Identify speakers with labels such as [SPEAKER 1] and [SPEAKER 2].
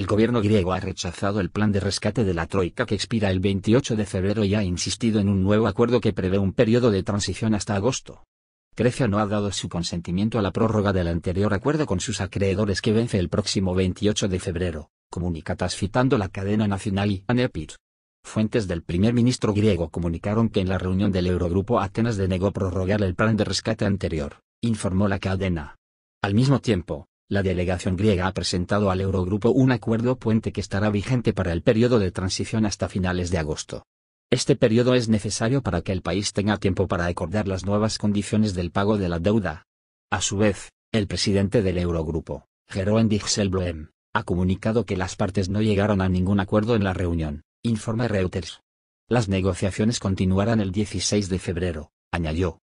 [SPEAKER 1] El gobierno griego ha rechazado el plan de rescate de la Troika que expira el 28 de febrero y ha insistido en un nuevo acuerdo que prevé un periodo de transición hasta agosto. Grecia no ha dado su consentimiento a la prórroga del anterior acuerdo con sus acreedores que vence el próximo 28 de febrero, comunicatas citando la cadena nacional y Fuentes del primer ministro griego comunicaron que en la reunión del Eurogrupo Atenas denegó prorrogar el plan de rescate anterior, informó la cadena. Al mismo tiempo, la delegación griega ha presentado al Eurogrupo un acuerdo puente que estará vigente para el periodo de transición hasta finales de agosto. Este periodo es necesario para que el país tenga tiempo para acordar las nuevas condiciones del pago de la deuda. A su vez, el presidente del Eurogrupo, Jeroen Dijsselbloem, ha comunicado que las partes no llegaron a ningún acuerdo en la reunión, informa Reuters. Las negociaciones continuarán el 16 de febrero, añadió,